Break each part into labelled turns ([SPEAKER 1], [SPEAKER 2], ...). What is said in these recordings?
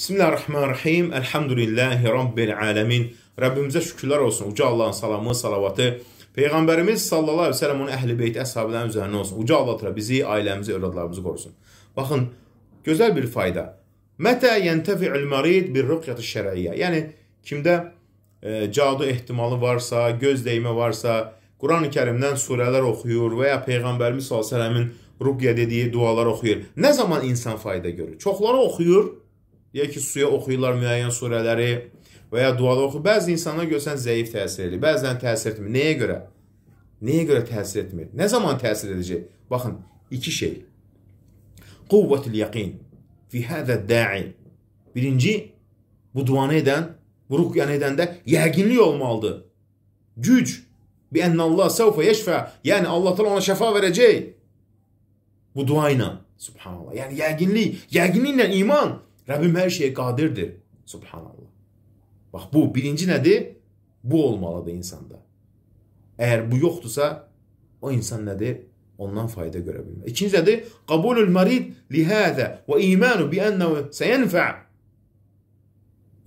[SPEAKER 1] Bismillahirrahmanirrahim. Elhamdülillahi Rabbil aləmin. Rəbbimizə şükürlər olsun. Uca Allahın salamı, salavatı. Peyğəmbərimiz sallallahu aleyhi ve sellem onun əhl-i beyti əshabələrin üzərinə olsun. Uca Allah təala bizi, ailəmizi, övladlarımızı qorusun. Baxın, gözəl bir fayda. Mətə yəntefi'ül marid bir ruqyatı şərəiyyə. Yəni kimdə e, cadu ehtimalı varsa, göz dəymə varsa, Qurani-Kərimdən surələr oxuyur və ya peyğəmbərimiz sallallahu əleyhi və səlləmin ruqya dediyi dualar oxuyur. Nə zaman insan fayda görür? Çoxları oxuyur, Deyək ki, suya oxuyurlar müəyyən surələri və ya dualı oxu. Bəzi insanlara görsən zəif təsir edir, bəzən təsir etmir. Nəyə görə? Nəyə görə təsir etmir? Nə zaman təsir edəcək? Baxın, iki şey. Quvvətül yəqin fi hədə da'i. Birinci, bu duanı edən, bu ruqyanı edəndə yəqinlik olmalıdır. Güc, bi ənə Allah səvfə yeşfə, yəni Allah təala ona şəfa verəcək. Bu dua ilə, subhanallah. Yəni yəqinlik, yəqinliklə iman Rəbbim hər şeyə qadirdir. Subhanallah. Bax bu birinci nədir? Bu olmalıdır insanda. Əgər bu yoxdursa, o insan nədir? Ondan fayda görə bilmir. İkinci nədir? Qabulul marid li hada və imanu bi annahu sayanfa.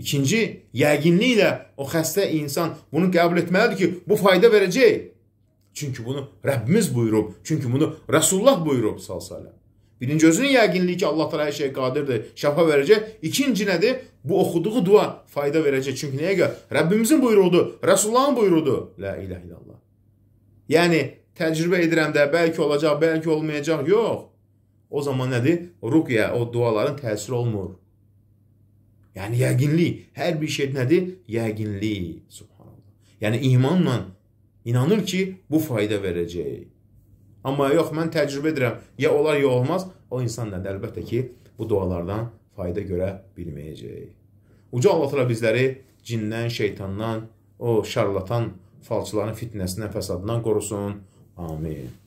[SPEAKER 1] İkinci, yəqinliklə o xəstə insan bunu qəbul etməlidir ki, bu fayda verəcək. Çünki bunu Rəbbimiz buyurub, çünki bunu Rəsulullah buyurub sallallahu əleyhi və səlləm. Birinci özünün yəqinliyi ki, Allah təala hər şeyə qadirdir, şəfa verəcək. İkinci nədir? Bu oxuduğu dua fayda verəcək. Çünki nəyə görə? Rəbbimizin buyruğudur, Rəsulullahın buyruğudur. La ilahe illallah. Yəni təcrübə edirəm də, bəlkə olacaq, bəlkə olmayacaq. Yox. O zaman nədir? Ruqya, o duaların təsiri olmur. Yəni yəqinlik, hər bir şey nədir? Yəqinlik. Subhanallah. Yəni imanla inanır ki, bu fayda verəcək. Amma yox, mən təcrübə edirəm, ya olar, ya olmaz, o insan da əlbəttə ki, bu dualardan fayda görə bilməyəcək. Uca Allah təala bizləri cindən, şeytandan, o şarlatan falçıların fitnəsindən, fəsadından qorusun. Amin.